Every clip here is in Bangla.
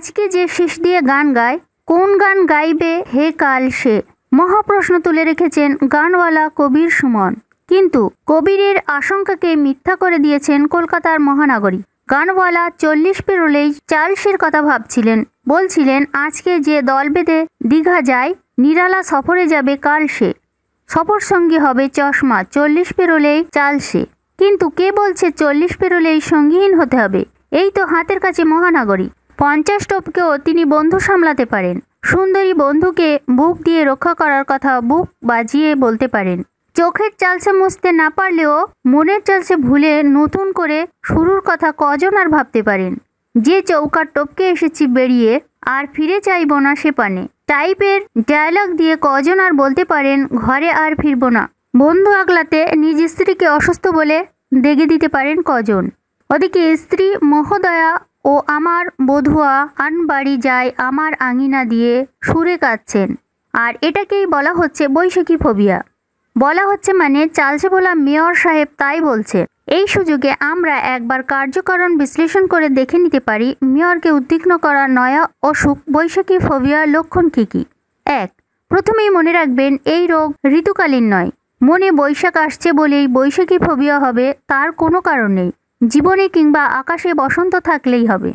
আজকে যে শেষ দিয়ে গান গায় কোন গান গাইবে হে কাল সে মহাপ্রশ্ন তুলে রেখেছেন গানওয়ালা কবির সুমন কিন্তু কবিরের আশঙ্কাকে মিথ্যা করে দিয়েছেন কলকাতার মহানগরী গানওয়ালা চল্লিশ পেরোলেই চার্লসের কথা ভাবছিলেন বলছিলেন আজকে যে দল বেঁধে দীঘা যায় নিরালা সফরে যাবে কাল সে সফর সঙ্গী হবে চশমা চল্লিশ পেরোলেই সে কিন্তু কে বলছে চল্লিশ পেরোলেই সঙ্গীহীন হতে হবে এই তো হাতের কাছে মহানগরী পঞ্চাশ টোপকেও তিনি বন্ধু সামলাতে পারেন সুন্দরী বন্ধুকে বুক দিয়ে রক্ষা করার কথা বুক বাজিয়ে বলতে পারেন চোখের চালসে মুছতে না পারলেও মনের চালসে ভুলে নতুন করে শুরুর কথা কজন আর ভাবতে পারেন যে চৌকার টপকে এসেছি বেরিয়ে আর ফিরে চাইব না সে পানে টাইপের ডায়ালগ দিয়ে কজন আর বলতে পারেন ঘরে আর ফিরব না বন্ধু আগলাতে নিজ স্ত্রীকে অসুস্থ বলে দেগে দিতে পারেন কজন ওদিকে স্ত্রী মহোদয়া ও আমার বধুয়া আনবাড়ি যায় আমার আঙিনা দিয়ে সুরে কাঁদছেন আর এটাকেই বলা হচ্ছে বৈশাখী ফোবিয়া বলা হচ্ছে মানে চালছে বলা মেয়র সাহেব তাই বলছে এই সুযোগে আমরা একবার কার্যকারণ বিশ্লেষণ করে দেখে নিতে পারি মেয়রকে উদ্বিগ্ন করা নয়া অসুখ বৈশাখী ফোবিয়ার লক্ষণ কী কী এক প্রথমেই মনে রাখবেন এই রোগ ঋতুকালীন নয় মনে বৈশাখ আসছে বলেই বৈশাখী ফোবিয়া হবে তার কোনো কারণ নেই জীবনে কিংবা আকাশে বসন্ত থাকলেই হবে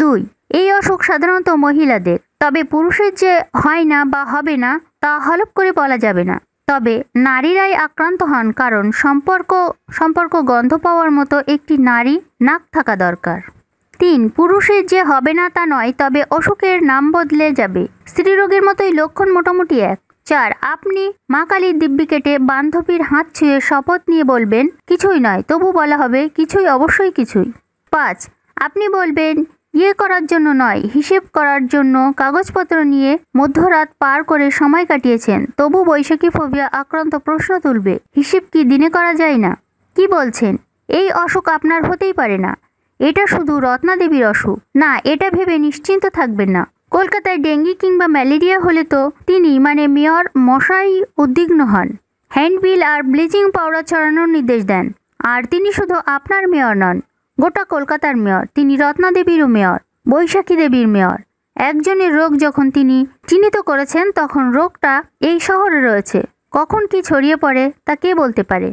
দুই এই অসুখ সাধারণত মহিলাদের তবে পুরুষের যে হয় না বা হবে না তা হলপ করে বলা যাবে না তবে নারীরাই আক্রান্ত হন কারণ সম্পর্ক সম্পর্ক গন্ধ পাওয়ার মতো একটি নারী নাক থাকা দরকার তিন পুরুষের যে হবে না তা নয় তবে অসুখের নাম বদলে যাবে স্ত্রীরোগের মতোই লক্ষণ মোটামুটি এক চার আপনি মা কালীর দিব্যি কেটে বান্ধবীর হাত ছুঁয়ে শপথ নিয়ে বলবেন কিছুই নয় তবু বলা হবে কিছুই অবশ্যই কিছুই পাঁচ আপনি বলবেন ইয়ে করার জন্য নয় হিসেব করার জন্য কাগজপত্র নিয়ে মধ্যরাত পার করে সময় কাটিয়েছেন তবু বৈশাখী ফোবিয়া আক্রান্ত প্রশ্ন তুলবে হিসেব কি দিনে করা যায় না কি বলছেন এই অসুখ আপনার হতেই পারে না এটা শুধু রত্নাদেবীর অসুখ না এটা ভেবে নিশ্চিন্ত থাকবেন না কলকাতায় ডেঙ্গি কিংবা ম্যালেরিয়া হলে তো তিনি মানে মেয়র মশাই উদ্বিগ্ন হন হ্যান্ডবিল আর ব্লিচিং পাউডার ছড়ানোর নির্দেশ দেন আর তিনি শুধু আপনার মেয়র নন গোটা কলকাতার মেয়র তিনি রত্না দেবীরও মেয়র বৈশাখী দেবীর মেয়র একজনের রোগ যখন তিনি চিহ্নিত করেছেন তখন রোগটা এই শহরে রয়েছে কখন কি ছড়িয়ে পড়ে তা কে বলতে পারে